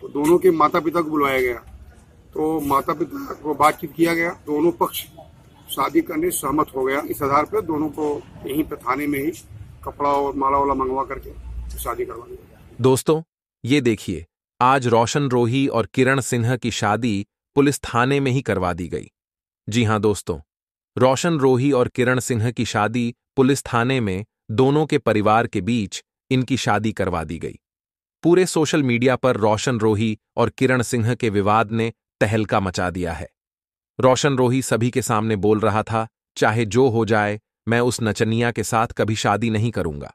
तो दोनों के माता पिता को बुलाया गया तो माता पिता को बातचीत किया गया दोनों पक्ष शादी करने सहमत हो गया इस आधार पर दोनों को यहीं पर थाने में ही कपड़ा और माला वाला मंगवा करके शादी करवा दिया दोस्तों ये देखिए आज रोशन रोही और किरण सिन्हा की शादी पुलिस थाने में ही करवा दी गई जी हाँ दोस्तों रोशन रोही और किरण सिंह की शादी पुलिस थाने में दोनों के परिवार के बीच इनकी शादी करवा दी गई पूरे सोशल मीडिया पर रोशन रोही और किरण सिंह के विवाद ने तहलका मचा दिया है रोशन रोही सभी के सामने बोल रहा था चाहे जो हो जाए मैं उस नचनिया के साथ कभी शादी नहीं करूंगा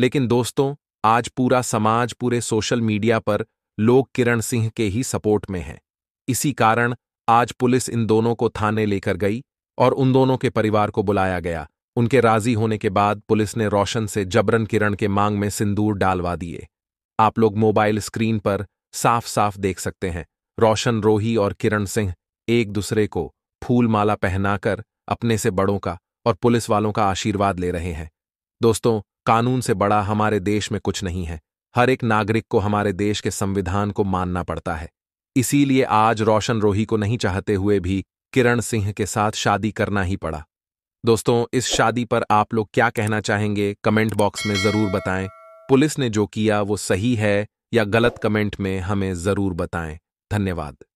लेकिन दोस्तों आज पूरा समाज पूरे सोशल मीडिया पर लोग किरण सिंह के ही सपोर्ट में हैं इसी कारण आज पुलिस इन दोनों को थाने लेकर गई और उन दोनों के परिवार को बुलाया गया उनके राजी होने के बाद पुलिस ने रोशन से जबरन किरण के मांग में सिंदूर डालवा दिए आप लोग मोबाइल स्क्रीन पर साफ साफ देख सकते हैं रोशन रोही और किरण सिंह एक दूसरे को फूलमाला पहनाकर अपने से बड़ों का और पुलिस वालों का आशीर्वाद ले रहे हैं दोस्तों कानून से बड़ा हमारे देश में कुछ नहीं है हर एक नागरिक को हमारे देश के संविधान को मानना पड़ता है इसीलिए आज रोशन रोही को नहीं चाहते हुए भी किरण सिंह के साथ शादी करना ही पड़ा दोस्तों इस शादी पर आप लोग क्या कहना चाहेंगे कमेंट बॉक्स में ज़रूर बताएं पुलिस ने जो किया वो सही है या गलत कमेंट में हमें ज़रूर बताएं धन्यवाद